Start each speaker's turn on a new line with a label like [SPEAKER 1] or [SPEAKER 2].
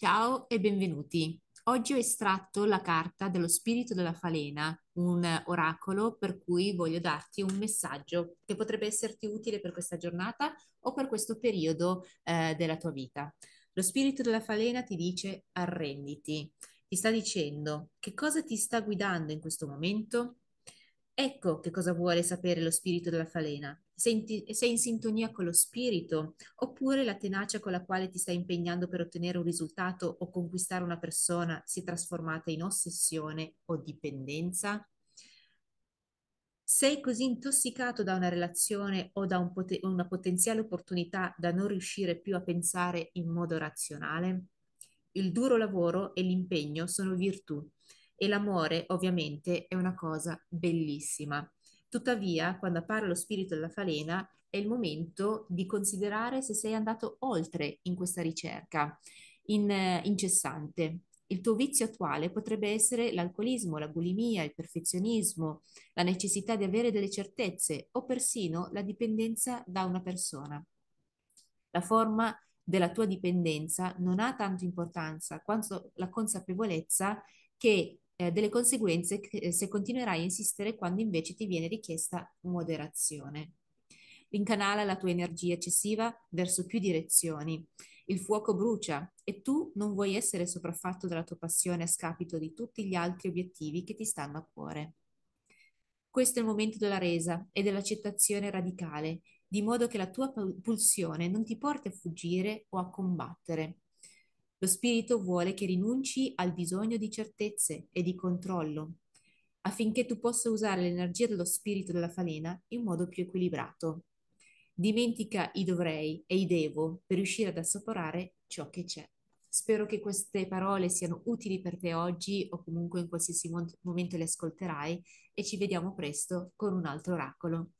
[SPEAKER 1] Ciao e benvenuti. Oggi ho estratto la carta dello spirito della falena, un oracolo per cui voglio darti un messaggio che potrebbe esserti utile per questa giornata o per questo periodo eh, della tua vita. Lo spirito della falena ti dice arrenditi, ti sta dicendo che cosa ti sta guidando in questo momento. Ecco che cosa vuole sapere lo spirito della falena. Senti, sei in sintonia con lo spirito, oppure la tenacia con la quale ti stai impegnando per ottenere un risultato o conquistare una persona si è trasformata in ossessione o dipendenza? Sei così intossicato da una relazione o da un pot- una potenziale opportunità da non riuscire più a pensare in modo razionale? Il duro lavoro e l'impegno sono virtù e l'amore ovviamente è una cosa bellissima. Tuttavia, quando appare lo spirito della falena, è il momento di considerare se sei andato oltre in questa ricerca in, eh, incessante. Il tuo vizio attuale potrebbe essere l'alcolismo, la bulimia, il perfezionismo, la necessità di avere delle certezze o persino la dipendenza da una persona. La forma della tua dipendenza non ha tanto importanza quanto la consapevolezza che eh, delle conseguenze che, eh, se continuerai a insistere quando invece ti viene richiesta moderazione. Incanala la tua energia eccessiva verso più direzioni. Il fuoco brucia e tu non vuoi essere sopraffatto dalla tua passione a scapito di tutti gli altri obiettivi che ti stanno a cuore. Questo è il momento della resa e dell'accettazione radicale, di modo che la tua pulsione non ti porti a fuggire o a combattere, lo spirito vuole che rinunci al bisogno di certezze e di controllo, affinché tu possa usare l'energia dello spirito della falena in modo più equilibrato. Dimentica i dovrei e i devo per riuscire ad assaporare ciò che c'è. Spero che queste parole siano utili per te oggi o comunque in qualsiasi momento le ascolterai e ci vediamo presto con un altro oracolo.